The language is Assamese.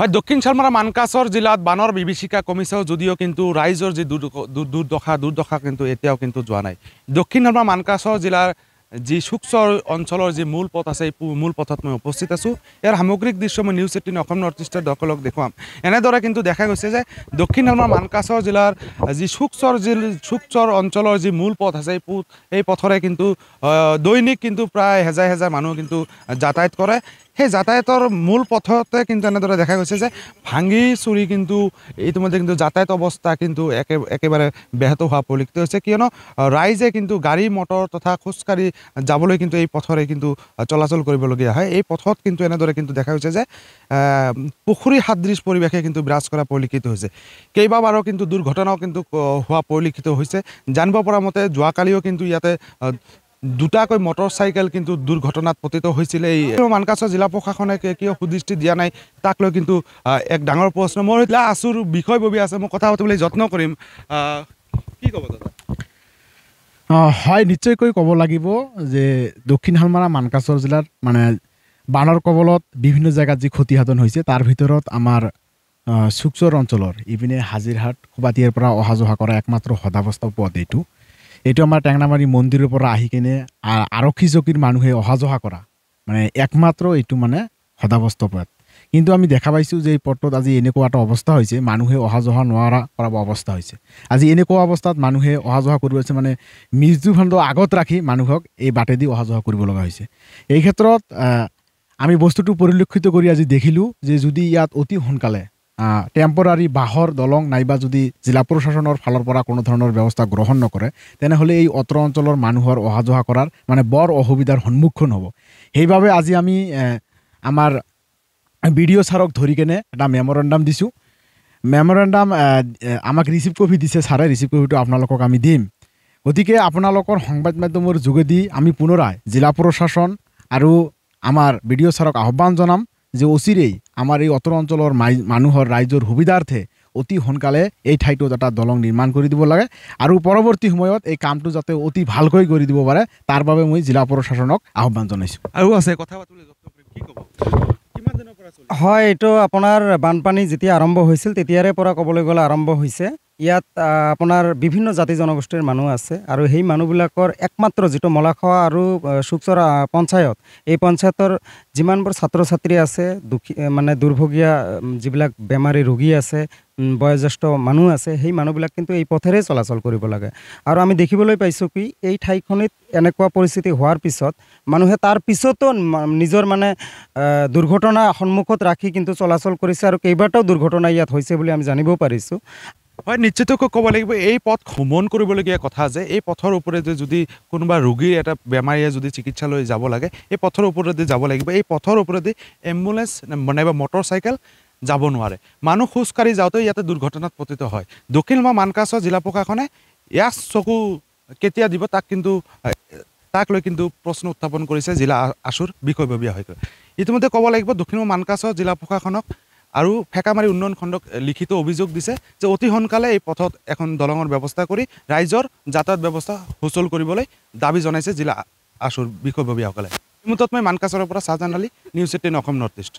হয় দক্ষিণ শালমৰা মানকাছৰ জিলাত বানৰ বিভীষিকা কমিছেও যদিও কিন্তু ৰাইজৰ যি দুৰ্দশা দুৰ্দশা কিন্তু এতিয়াও কিন্তু যোৱা নাই দক্ষিণ শালমৰা মানকাছৰ জিলাৰ যি সুকচৰ অঞ্চলৰ যি মূল পথ আছে এই মূল পথত মই উপস্থিত আছোঁ ইয়াৰ সামগ্ৰিক দৃশ্য মই নিউজ এইটিন অসম নৰ্থ ইষ্টৰ দৰ্শকক দেখুৱাম এনেদৰে কিন্তু দেখা গৈছে যে দক্ষিণ শালমৰা মানকাছৰ জিলাৰ যি সুকচৰ যি সুকচৰ অঞ্চলৰ যি মূল পথ আছে এই পথ এই পথৰে কিন্তু দৈনিক কিন্তু প্ৰায় হেজাৰ হেজাৰ মানুহ কিন্তু যাতায়াত কৰে সেই যাতায়াতৰ মূল পথতে কিন্তু এনেদৰে দেখা গৈছে যে ভাঙি চুৰি কিন্তু ইতিমধ্যে কিন্তু যাতায়াত অৱস্থা কিন্তু একে একেবাৰে ব্যাহত হোৱা পৰিলক্ষিত হৈছে কিয়নো ৰাইজে কিন্তু গাড়ী মটৰ তথা খোজকাঢ়ি যাবলৈ কিন্তু এই পথৰে কিন্তু চলাচল কৰিবলগীয়া হয় এই পথত কিন্তু এনেদৰে কিন্তু দেখা গৈছে যে পুখুৰী সাদৃশ পৰিৱেশে কিন্তু বিৰাজ কৰা পৰিলক্ষিত হৈছে কেইবাবাৰো কিন্তু দুৰ্ঘটনাও কিন্তু হোৱা পৰিলক্ষিত হৈছে জানিব পৰা মতে যোৱাকালিও কিন্তু ইয়াতে দুটাকৈ মটৰচাইকেল কিন্তু দুৰ্ঘটনাত পতিত হৈছিলে এই মানকাছৰ জিলা প্ৰশাসনে কিয় সুদৃষ্টি দিয়া নাই তাক লৈ কিন্তু এক ডাঙৰ প্ৰশ্ন মোৰ সেইবিলাক আঁচুৰ বিষয়ববী আছে মই কথা পাতিবলৈ যত্ন কৰিম কি ক'ব দাদা হয় নিশ্চয়কৈ ক'ব লাগিব যে দক্ষিণ হালমাৰা মানকাছৰ জিলাত মানে বানৰ কবলত বিভিন্ন জেগাত যি ক্ষতিসাধন হৈছে তাৰ ভিতৰত আমাৰ চুকচৰ অঞ্চলৰ ইপিনে হাজিৰহাট সুবাতিয়াৰ পৰা অহা যোৱা কৰা একমাত্ৰ সদাৱস্থা পথ এইটো এইটো আমাৰ টেঙনামাৰী মন্দিৰৰ পৰা আহি কিনে আৰক্ষী চকীৰ মানুহে অহা যোৱা কৰা মানে একমাত্ৰ এইটো মানে সদাবস্ত পথ কিন্তু আমি দেখা পাইছোঁ যে এই পথটোত আজি এনেকুৱা এটা অৱস্থা হৈছে মানুহে অহা যোৱা নোৱাৰা কৰাব অৱস্থা হৈছে আজি এনেকুৱা অৱস্থাত মানুহে অহা যোৱা কৰিব হৈছে মানে মৃত্যু ভাণ্ড আগত ৰাখি মানুহক এই বাটেদি অহা যোৱা কৰিব লগা হৈছে এই ক্ষেত্ৰত আমি বস্তুটো পৰিলক্ষিত কৰি আজি দেখিলোঁ যে যদি ইয়াত অতি সোনকালে টেম্পৰাৰী বাঁহৰ দলং নাইবা যদি জিলা প্ৰশাসনৰ ফালৰ পৰা কোনো ধৰণৰ ব্যৱস্থা গ্ৰহণ নকৰে তেনেহ'লে এই অত্ৰ অঞ্চলৰ মানুহৰ অহা যোৱা কৰাৰ মানে বৰ অসুবিধাৰ সন্মুখীন হ'ব সেইবাবে আজি আমি আমাৰ বি ডি অ' ছাৰক ধৰি কেনে এটা মেম'ৰেণ্ডাম দিছোঁ মেম'ৰেণ্ডাম আমাক ৰিচিভ কপি দিছে ছাৰে ৰিচিভ কপিটো আপোনালোকক আমি দিম গতিকে আপোনালোকৰ সংবাদ মাধ্যমৰ যোগেদি আমি পুনৰাই জিলা প্ৰশাসন আৰু আমাৰ বি ডি অ' ছাৰক আহ্বান জনাম যে অচিৰেই আমাৰ এই অতৰ অঞ্চলৰ মাই মানুহৰ ৰাইজৰ সুবিধাৰ্থে অতি সোনকালে এই ঠাইটোত এটা দলং নিৰ্মাণ কৰি দিব লাগে আৰু পৰৱৰ্তী সময়ত এই কামটো যাতে অতি ভালকৈ কৰি দিব পাৰে তাৰ বাবে মই জিলা প্ৰশাসনক আহ্বান জনাইছোঁ আৰু আছে কথা হয় এইটো আপোনাৰ বানপানী যেতিয়া আৰম্ভ হৈছিল তেতিয়াৰে পৰা ক'বলৈ গ'লে আৰম্ভ হৈছে ইয়াত আপোনাৰ বিভিন্ন জাতি জনগোষ্ঠীৰ মানুহ আছে আৰু সেই মানুহবিলাকৰ একমাত্ৰ যিটো মলাখোৱা আৰু সুপচৰা পঞ্চায়ত এই পঞ্চায়তৰ যিমানবোৰ ছাত্ৰ ছাত্ৰী আছে দুখী মানে দুৰ্ভগীয়া যিবিলাক বেমাৰী ৰোগী আছে বয়োজ্যেষ্ঠ মানুহ আছে সেই মানুহবিলাক কিন্তু এই পথেৰে চলাচল কৰিব লাগে আৰু আমি দেখিবলৈ পাইছোঁ কি এই ঠাইখনিত এনেকুৱা পৰিস্থিতি হোৱাৰ পিছত মানুহে তাৰ পিছতো নিজৰ মানে দুৰ্ঘটনা সন্মুখত ৰাখি কিন্তু চলাচল কৰিছে আৰু কেইবাটাও দুৰ্ঘটনা ইয়াত হৈছে বুলি আমি জানিব পাৰিছোঁ হয় নিশ্চিতকৈ ক'ব লাগিব এই পথ ভ্ৰমণ কৰিবলগীয়া কথা যে এই পথৰ ওপৰেদি যদি কোনোবা ৰোগীৰ এটা বেমাৰীয়ে যদি চিকিৎসালয় যাব লাগে এই পথৰ ওপৰেদি যাব লাগিব এই পথৰ ওপৰেদি এম্বুলেঞ্চ নাইবা মটৰচাইকেল যাব নোৱাৰে মানুহ খোজকাঢ়ি যাওঁতেও ইয়াতে দুৰ্ঘটনাত পতিত হয় দক্ষিণ মা মানকাছৰ জিলা প্ৰশাসনে ইয়াক চকু কেতিয়া দিব তাক কিন্তু তাক লৈ কিন্তু প্ৰশ্ন উত্থাপন কৰিছে জিলা আচুৰ বিষয়ববীয়া হৈ ইতিমধ্যে ক'ব লাগিব দক্ষিণ মানকাছৰ জিলা প্ৰশাসনক আৰু ফেকামাৰী উন্নয়ন খণ্ডক লিখিত অভিযোগ দিছে যে অতি সোনকালে এই পথত এখন দলঙৰ ব্যৱস্থা কৰি ৰাইজৰ যাতায়াত ব্যৱস্থা সুচল কৰিবলৈ দাবী জনাইছে জিলা আশুৰ বিষয়ববীয়াসকলে মুহূৰ্তত মই মানকাছৰ পৰা Shahjahan Ali news eighteen Assam north east